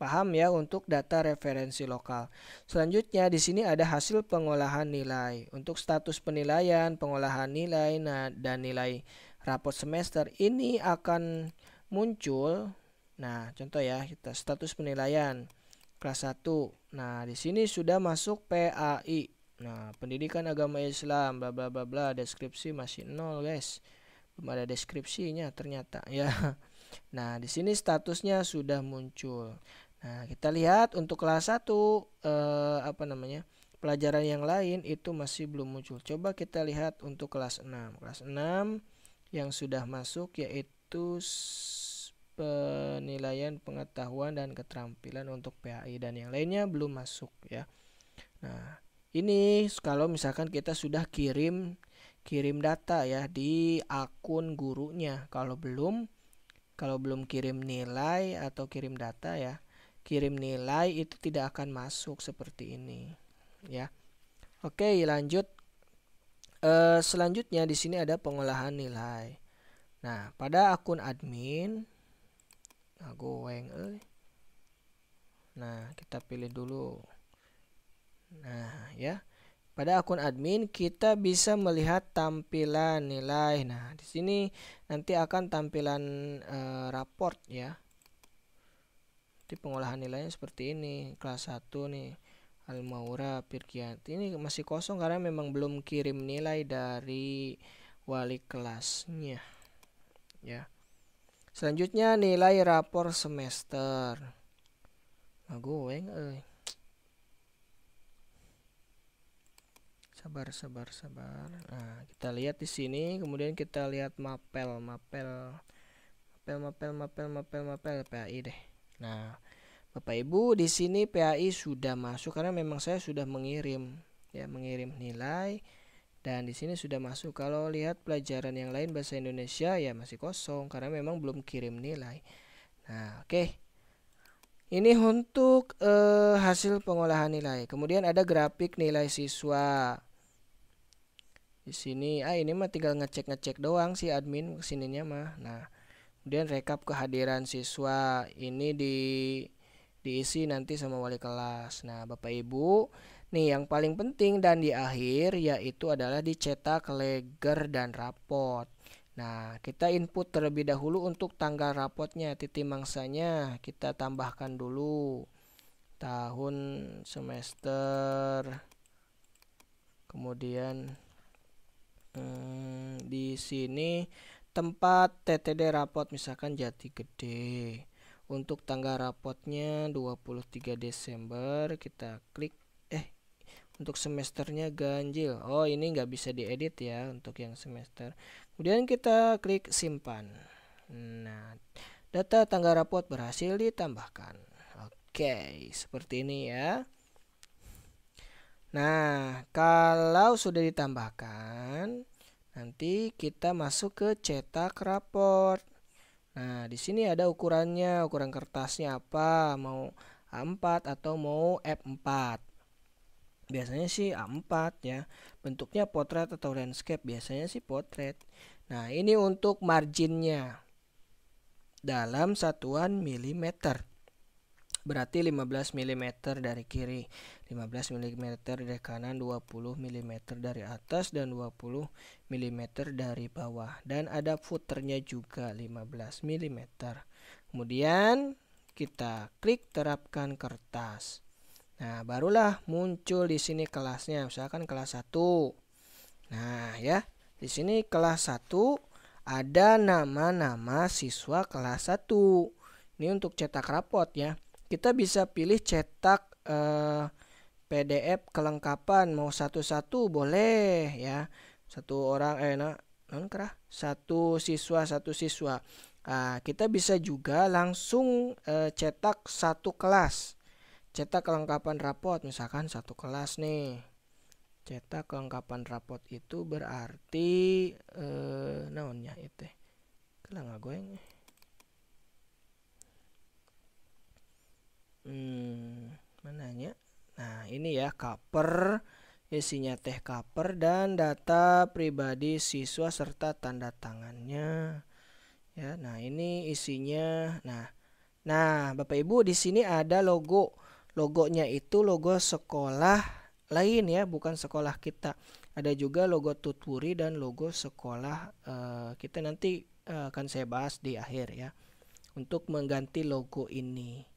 paham ya untuk data referensi lokal. Selanjutnya di sini ada hasil pengolahan nilai. Untuk status penilaian, pengolahan nilai dan nilai rapot semester ini akan muncul. Nah, contoh ya, kita status penilaian kelas 1. Nah, di sini sudah masuk PAI Nah, pendidikan agama Islam bla bla bla bla deskripsi masih nol, guys. Belum ada deskripsinya ternyata ya. Nah, di sini statusnya sudah muncul. Nah, kita lihat untuk kelas 1 eh, apa namanya? pelajaran yang lain itu masih belum muncul. Coba kita lihat untuk kelas 6. Kelas 6 yang sudah masuk yaitu penilaian pengetahuan dan keterampilan untuk PAI dan yang lainnya belum masuk ya. Nah, ini kalau misalkan kita sudah kirim kirim data ya di akun gurunya. Kalau belum kalau belum kirim nilai atau kirim data ya, kirim nilai itu tidak akan masuk seperti ini ya. Oke, lanjut. E, selanjutnya di sini ada pengolahan nilai. Nah, pada akun admin nah eh. Nah, kita pilih dulu Nah, ya. Pada akun admin kita bisa melihat tampilan nilai. Nah, di sini nanti akan tampilan e, raport ya. Di pengolahan nilainya seperti ini, kelas 1 nih. Almaura Pirkianti ini masih kosong karena memang belum kirim nilai dari wali kelasnya. Ya. Selanjutnya nilai rapor semester. Nah, gue eh. sabar sabar sabar nah kita lihat di sini kemudian kita lihat mapel mapel mapel mapel mapel mapel mapel PAI deh nah Bapak Ibu di sini PAI sudah masuk karena memang saya sudah mengirim ya mengirim nilai dan di sini sudah masuk kalau lihat pelajaran yang lain bahasa Indonesia ya masih kosong karena memang belum kirim nilai nah oke okay. Ini untuk eh, hasil pengolahan nilai. Kemudian ada grafik nilai siswa di sini ah ini mah tinggal ngecek-ngecek doang si admin kesininya mah nah kemudian rekap kehadiran siswa ini di diisi nanti sama wali kelas nah bapak ibu nih yang paling penting dan di akhir yaitu adalah dicetak leger dan rapot Nah, kita input terlebih dahulu untuk tanggal rapotnya, titik mangsanya kita tambahkan dulu tahun semester kemudian Eh, di sini tempat TTD rapot misalkan Jati Gede untuk tanggal rapotnya 23 Desember kita klik eh untuk semesternya ganjil oh ini nggak bisa diedit ya untuk yang semester kemudian kita klik simpan nah data tanggal rapot berhasil ditambahkan oke seperti ini ya Nah, kalau sudah ditambahkan, nanti kita masuk ke cetak raport. Nah, di sini ada ukurannya, ukuran kertasnya apa, mau A4 atau mau F4. Biasanya sih A4 ya. Bentuknya potret atau landscape, biasanya sih potret. Nah, ini untuk marginnya dalam satuan milimeter berarti 15 mm dari kiri 15 mm dari kanan 20 mm dari atas dan 20 mm dari bawah dan ada footernya juga 15 mm kemudian kita klik terapkan kertas nah barulah muncul di sini kelasnya misalkan kelas 1 nah ya di sini kelas 1 ada nama-nama siswa kelas 1 ini untuk cetak rapot ya kita bisa pilih cetak eh, PDF kelengkapan mau satu-satu boleh ya satu orang eh nah, non kerah satu siswa satu siswa nah, kita bisa juga langsung eh, cetak satu kelas cetak kelengkapan rapot misalkan satu kelas nih cetak kelengkapan rapot itu berarti eh, naonnya itu kelengah ya? gue hmm, nah ini ya cover isinya teh cover dan data pribadi siswa serta tanda tangannya ya nah ini isinya nah nah Bapak Ibu di sini ada logo logonya itu logo sekolah lain ya bukan sekolah kita ada juga logo tuturi dan logo sekolah uh, kita nanti eh, akan saya bahas di akhir ya untuk mengganti logo ini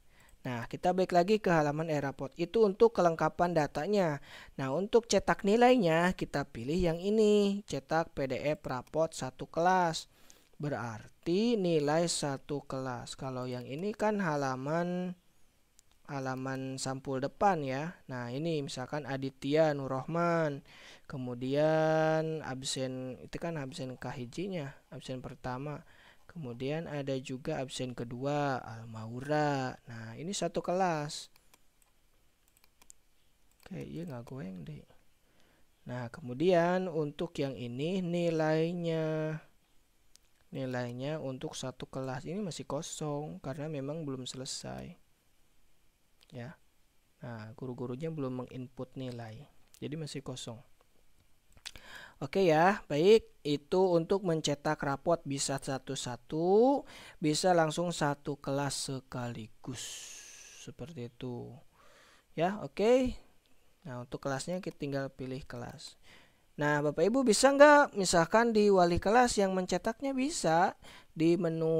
Nah, kita balik lagi ke halaman e-raport. Itu untuk kelengkapan datanya. Nah, untuk cetak nilainya kita pilih yang ini, cetak PDF raport satu kelas. Berarti nilai satu kelas. Kalau yang ini kan halaman halaman sampul depan ya. Nah, ini misalkan Aditya Nurrahman. Kemudian absen itu kan absen kahijinya, absen pertama. Kemudian ada juga absen kedua, Almaura. Nah, ini satu kelas. Oke, iya nggak goyang deh. Nah, kemudian untuk yang ini nilainya nilainya untuk satu kelas ini masih kosong karena memang belum selesai. Ya. Nah, guru-gurunya belum menginput nilai. Jadi masih kosong. Oke ya, baik. Itu untuk mencetak rapot bisa satu-satu, bisa langsung satu kelas sekaligus. Seperti itu. Ya, oke. Nah, untuk kelasnya kita tinggal pilih kelas. Nah, Bapak Ibu bisa nggak misalkan di wali kelas yang mencetaknya bisa di menu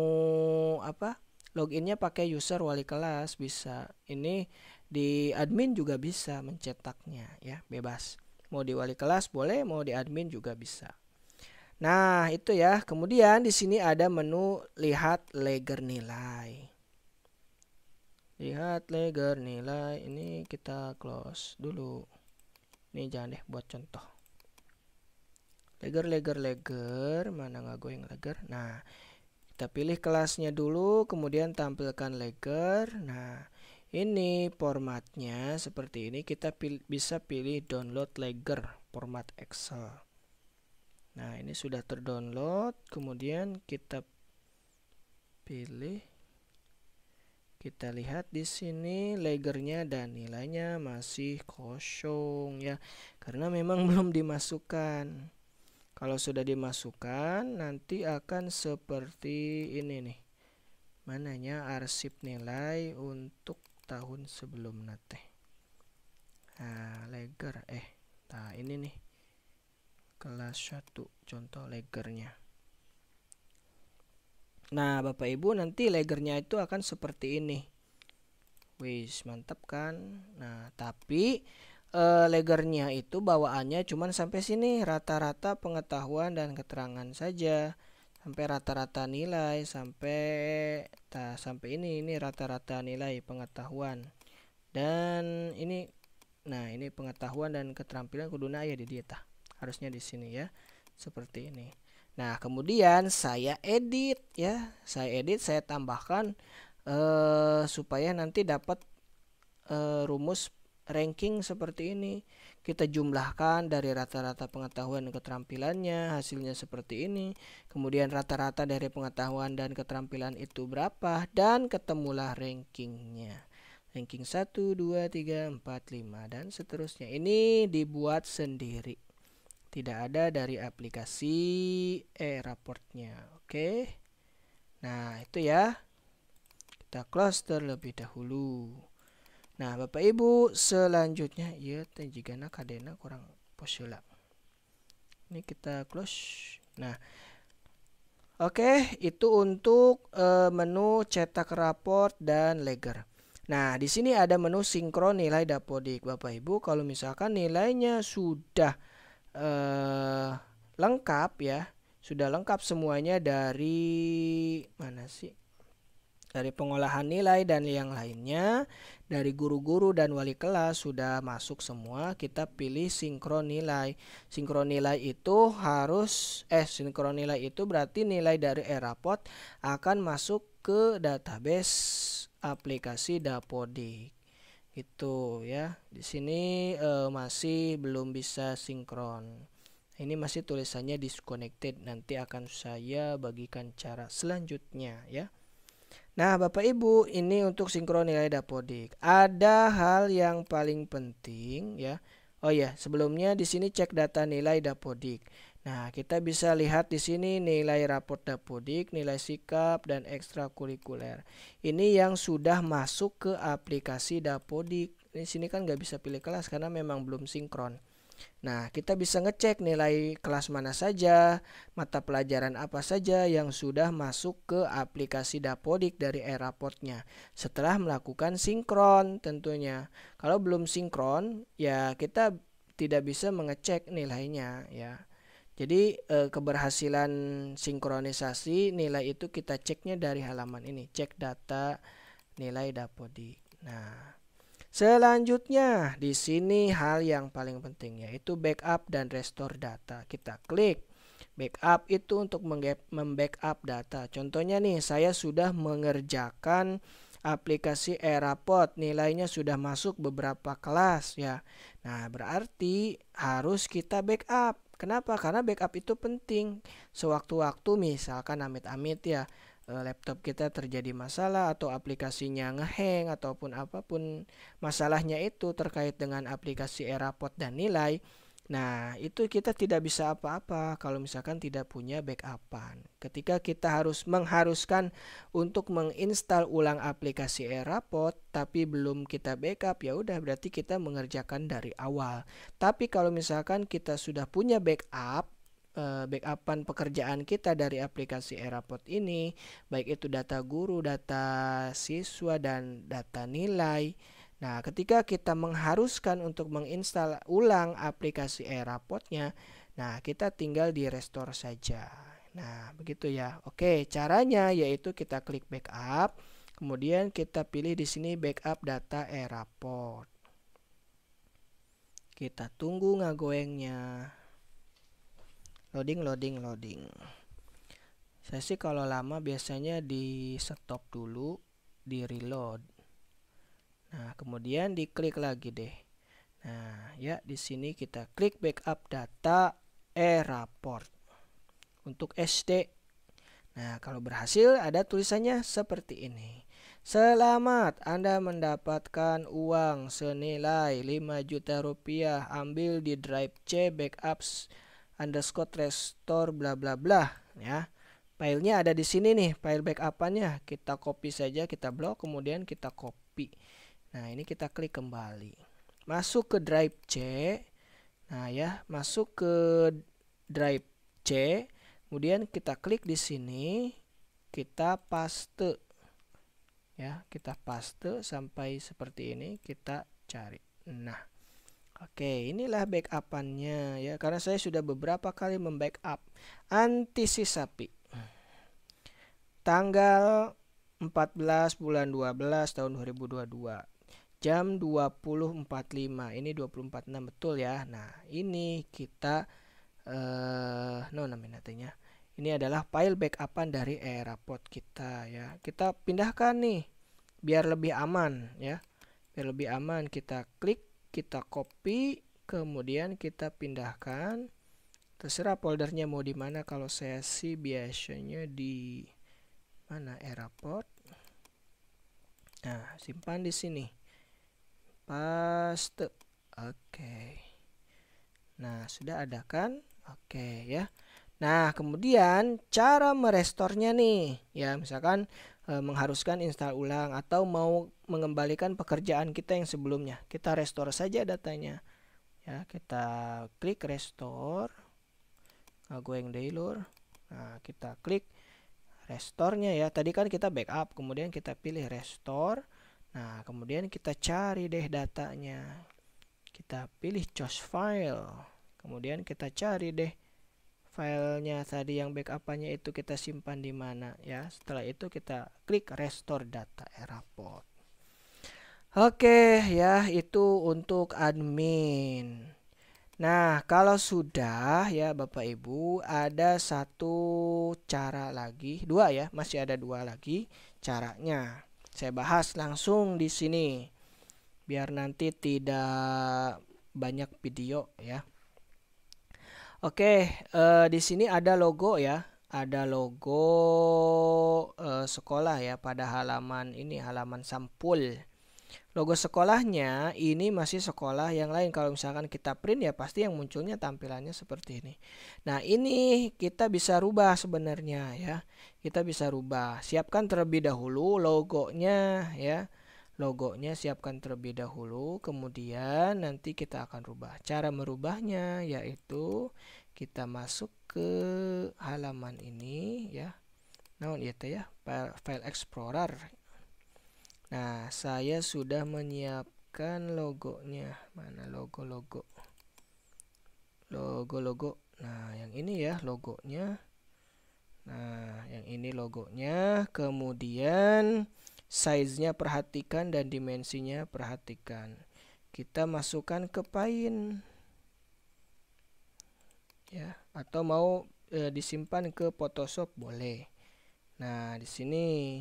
apa? Loginnya pakai user wali kelas bisa. Ini di admin juga bisa mencetaknya ya, bebas. Mau di wali kelas boleh, mau di admin juga bisa. Nah, itu ya. Kemudian di sini ada menu lihat leger nilai. Lihat leger nilai ini kita close dulu. Ini jangan deh buat contoh. Leger leger leger, mana nggak gue yang leger. Nah, kita pilih kelasnya dulu, kemudian tampilkan leger. Nah, ini formatnya seperti ini kita pilih, bisa pilih download lager format Excel nah ini sudah terdownload kemudian kita pilih kita lihat di sini legernya dan nilainya masih kosong ya karena memang belum dimasukkan kalau sudah dimasukkan nanti akan seperti ini nih mananya arsip nilai untuk tahun sebelum nate nah, leger eh nah ini nih kelas 1 contoh legernya nah bapak ibu nanti legernya itu akan seperti ini wis mantap kan nah tapi e, eh, legernya itu bawaannya cuman sampai sini rata-rata pengetahuan dan keterangan saja sampai rata-rata nilai sampai nah, sampai ini ini rata-rata nilai pengetahuan dan ini nah ini pengetahuan dan keterampilan kuduna ya di dieta harusnya di sini ya seperti ini nah kemudian saya edit ya saya edit saya tambahkan eh, supaya nanti dapat eh, rumus ranking seperti ini kita jumlahkan dari rata-rata pengetahuan dan keterampilannya, hasilnya seperti ini. Kemudian rata-rata dari pengetahuan dan keterampilan itu berapa dan ketemulah rankingnya. Ranking 1, 2, 3, 4, 5 dan seterusnya. Ini dibuat sendiri. Tidak ada dari aplikasi e-raportnya. Oke. Nah, itu ya. Kita close terlebih dahulu. Nah, Bapak Ibu, selanjutnya ya jigana kadena kurang posula. Ini kita close. Nah, oke, okay, itu untuk e, menu cetak raport dan ledger. Nah, di sini ada menu sinkron nilai dapodik. Bapak Ibu, kalau misalkan nilainya sudah e, lengkap ya, sudah lengkap semuanya dari mana sih? dari pengolahan nilai dan yang lainnya dari guru-guru dan wali kelas sudah masuk semua kita pilih sinkron nilai sinkron nilai itu harus eh sinkron nilai itu berarti nilai dari e-rapot akan masuk ke database aplikasi dapodik itu ya di sini eh, masih belum bisa sinkron ini masih tulisannya disconnected nanti akan saya bagikan cara selanjutnya ya Nah, Bapak Ibu, ini untuk sinkron nilai dapodik. Ada hal yang paling penting ya. Oh ya, sebelumnya di sini cek data nilai dapodik. Nah, kita bisa lihat di sini nilai raport dapodik, nilai sikap dan ekstrakurikuler. Ini yang sudah masuk ke aplikasi dapodik. Di sini kan nggak bisa pilih kelas karena memang belum sinkron. Nah, kita bisa ngecek nilai kelas mana saja, mata pelajaran apa saja yang sudah masuk ke aplikasi Dapodik dari e setelah melakukan sinkron tentunya. Kalau belum sinkron, ya kita tidak bisa mengecek nilainya ya. Jadi eh, keberhasilan sinkronisasi nilai itu kita ceknya dari halaman ini, cek data nilai Dapodik. Nah, Selanjutnya, di sini hal yang paling penting yaitu backup dan restore data. Kita klik backup itu untuk membackup data. Contohnya nih, saya sudah mengerjakan aplikasi Airpod, nilainya sudah masuk beberapa kelas ya. Nah, berarti harus kita backup. Kenapa? Karena backup itu penting. Sewaktu-waktu misalkan amit-amit ya, Eh, laptop kita terjadi masalah atau aplikasinya ngehang ataupun apapun masalahnya itu terkait dengan aplikasi AirPod dan nilai. Nah, itu kita tidak bisa apa-apa kalau misalkan tidak punya backupan. Ketika kita harus mengharuskan untuk menginstal ulang aplikasi AirPod tapi belum kita backup, ya udah berarti kita mengerjakan dari awal. Tapi kalau misalkan kita sudah punya backup Eh, backupan pekerjaan kita dari aplikasi EraPot ini, baik itu data guru, data siswa dan data nilai. Nah, ketika kita mengharuskan untuk menginstal ulang aplikasi AirPodnya, nah kita tinggal di restore saja. Nah, begitu ya. Oke, caranya yaitu kita klik backup, kemudian kita pilih di sini backup data AirPod. Kita tunggu ngagoengnya loading loading loading saya sih kalau lama biasanya di stop dulu di reload nah kemudian diklik lagi deh nah ya di sini kita klik backup data e-report untuk SD nah kalau berhasil ada tulisannya seperti ini Selamat Anda mendapatkan uang senilai 5 juta rupiah ambil di drive C backups underscore restore bla bla bla ya filenya ada di sini nih file backupannya kita copy saja kita blok kemudian kita copy nah ini kita klik kembali masuk ke drive C nah ya masuk ke drive C kemudian kita klik di sini kita paste ya kita paste sampai seperti ini kita cari nah Oke, inilah backupannya ya, karena saya sudah beberapa kali membackup antisisapi. Tanggal 14 bulan 12 tahun 2022 jam 20.45 ini 24.6 betul ya nah ini kita eh uh, no nominatenya ini adalah file backupan dari AirPod kita ya kita pindahkan nih biar lebih aman ya biar lebih aman kita klik kita copy kemudian kita pindahkan terserah foldernya mau di mana kalau saya sih biasanya di mana airport nah simpan di sini paste oke okay. nah sudah ada kan oke okay, ya Nah, kemudian cara merestornya nih, ya misalkan Eh, mengharuskan install ulang atau mau mengembalikan pekerjaan kita yang sebelumnya. Kita restore saja datanya. Ya, kita klik restore. Nah, yang dailur. Nah, kita klik restornya ya. Tadi kan kita backup, kemudian kita pilih restore. Nah, kemudian kita cari deh datanya. Kita pilih choose file. Kemudian kita cari deh filenya tadi yang backupannya itu kita simpan di mana ya setelah itu kita klik restore data erapod oke ya itu untuk admin nah kalau sudah ya bapak ibu ada satu cara lagi dua ya masih ada dua lagi caranya saya bahas langsung di sini biar nanti tidak banyak video ya Oke, uh, di sini ada logo ya, ada logo uh, sekolah ya pada halaman ini halaman sampul. Logo sekolahnya ini masih sekolah yang lain. Kalau misalkan kita print ya pasti yang munculnya tampilannya seperti ini. Nah, ini kita bisa rubah sebenarnya ya. Kita bisa rubah. Siapkan terlebih dahulu logonya ya logonya siapkan terlebih dahulu kemudian nanti kita akan rubah cara merubahnya yaitu kita masuk ke halaman ini ya namun itu ya file, file explorer nah saya sudah menyiapkan logonya mana logo logo logo logo nah yang ini ya logonya nah yang ini logonya kemudian size-nya perhatikan dan dimensinya perhatikan. Kita masukkan ke Paint. Ya, atau mau e, disimpan ke Photoshop boleh. Nah, di sini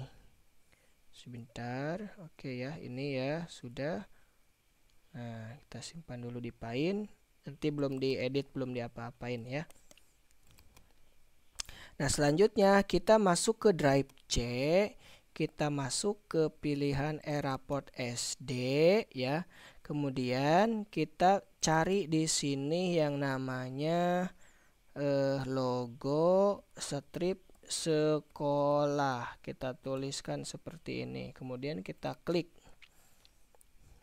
sebentar. Oke ya, ini ya sudah. Nah, kita simpan dulu di Paint. Nanti belum diedit, belum diapa-apain ya. Nah, selanjutnya kita masuk ke drive C kita masuk ke pilihan era SD ya. Kemudian kita cari di sini yang namanya eh, logo strip sekolah. Kita tuliskan seperti ini. Kemudian kita klik.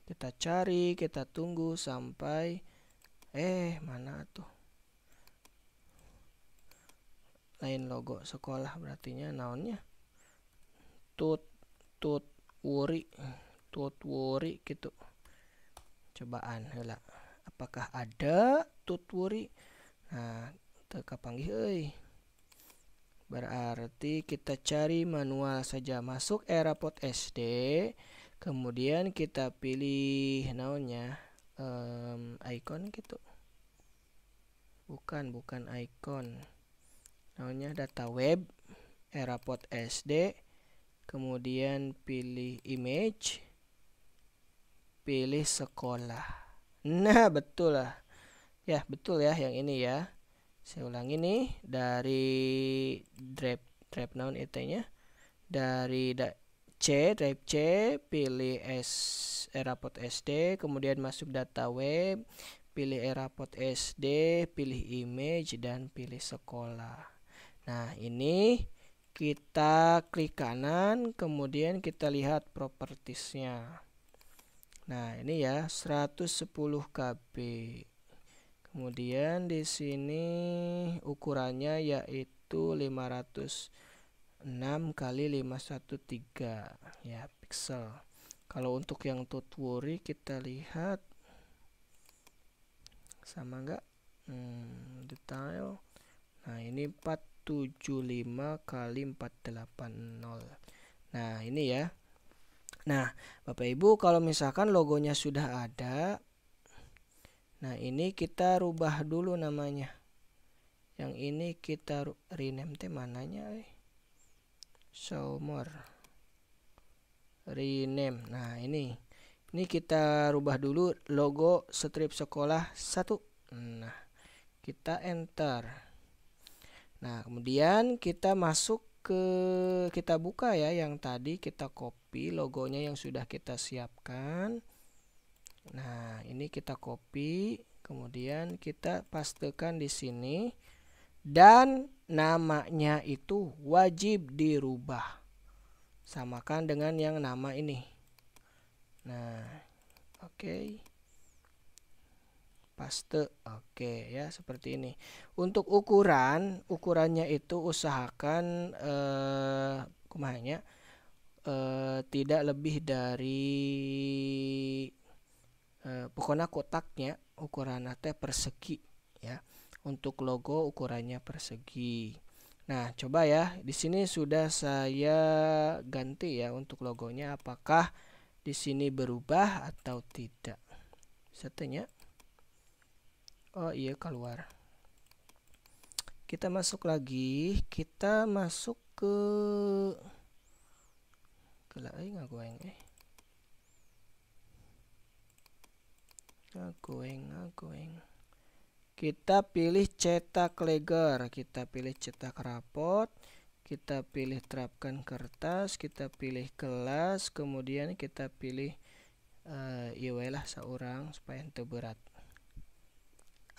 Kita cari, kita tunggu sampai eh mana tuh? Lain logo sekolah berartinya naonnya tut tut wuri tut wuri gitu cobaan hela apakah ada tut wuri nah teka panggil hei berarti kita cari manual saja masuk era pot SD kemudian kita pilih naonnya um, icon gitu bukan bukan icon naonnya data web era pot SD kemudian pilih image pilih sekolah nah betul lah ya betul ya yang ini ya saya ulangi nih dari drag drag noun et nya dari C drive C pilih S pot SD kemudian masuk data web pilih pot SD pilih image dan pilih sekolah nah ini kita klik kanan kemudian kita lihat propertiesnya nah ini ya 110 KB kemudian di sini ukurannya yaitu 506 kali 513 ya pixel kalau untuk yang tutwuri kita lihat sama enggak hmm, detail nah ini 4 75 kali 480 nah ini ya nah Bapak Ibu kalau misalkan logonya sudah ada nah ini kita rubah dulu namanya yang ini kita rename teh mananya eh? more rename nah ini ini kita rubah dulu logo strip sekolah satu nah kita enter Nah, kemudian kita masuk ke kita buka ya yang tadi kita copy logonya yang sudah kita siapkan. Nah, ini kita copy, kemudian kita pastekan di sini dan namanya itu wajib dirubah. Samakan dengan yang nama ini. Nah, oke. Okay paste. Oke ya, seperti ini. Untuk ukuran, ukurannya itu usahakan eh eh tidak lebih dari eh, pokoknya kotaknya ukuran teh persegi ya. Untuk logo ukurannya persegi. Nah, coba ya. Di sini sudah saya ganti ya untuk logonya apakah di sini berubah atau tidak. Bisa oh iya keluar kita masuk lagi kita masuk ke kelak ai ngagoeng eh ngagoeng eh. ngagoeng kita pilih cetak leger kita pilih cetak rapot kita pilih terapkan kertas kita pilih kelas kemudian kita pilih uh, eh, iwelah ya seorang supaya itu berat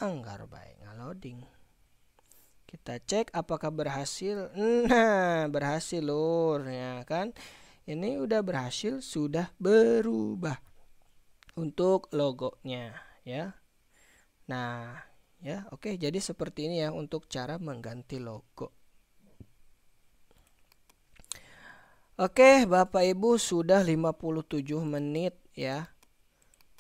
anggar baik ngaloding kita cek apakah berhasil nah berhasil lur ya kan ini udah berhasil sudah berubah untuk logonya ya nah ya oke jadi seperti ini ya untuk cara mengganti logo Oke Bapak Ibu sudah 57 menit ya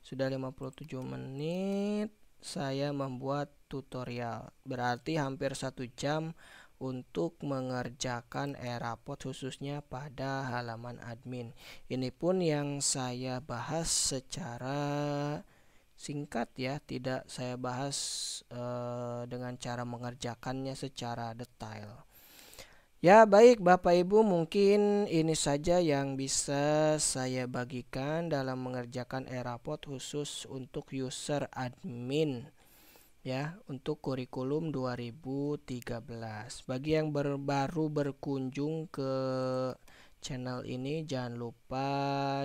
Sudah 57 menit saya membuat tutorial. Berarti hampir satu jam untuk mengerjakan e khususnya pada halaman admin. Ini pun yang saya bahas secara singkat ya, tidak saya bahas eh, dengan cara mengerjakannya secara detail. Ya, baik Bapak Ibu, mungkin ini saja yang bisa saya bagikan dalam mengerjakan e rapot khusus untuk user admin ya, untuk kurikulum 2013. Bagi yang ber baru berkunjung ke channel ini jangan lupa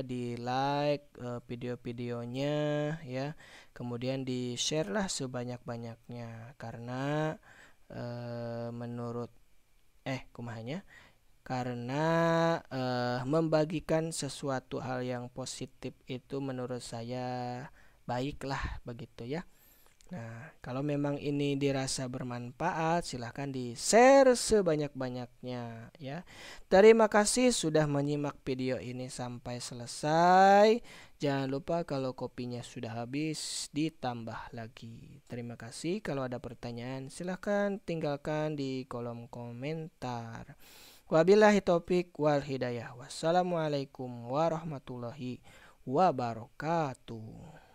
di like uh, eh, video-videonya ya kemudian di share lah sebanyak-banyaknya karena eh, menurut eh kumahanya karena uh, membagikan sesuatu hal yang positif itu menurut saya baiklah begitu ya. Nah, kalau memang ini dirasa bermanfaat, silahkan di-share sebanyak-banyaknya ya. Terima kasih sudah menyimak video ini sampai selesai. Jangan lupa kalau kopinya sudah habis ditambah lagi. Terima kasih. Kalau ada pertanyaan silahkan tinggalkan di kolom komentar. Wabillahi taufik wal hidayah. Wassalamualaikum warahmatullahi wabarakatuh.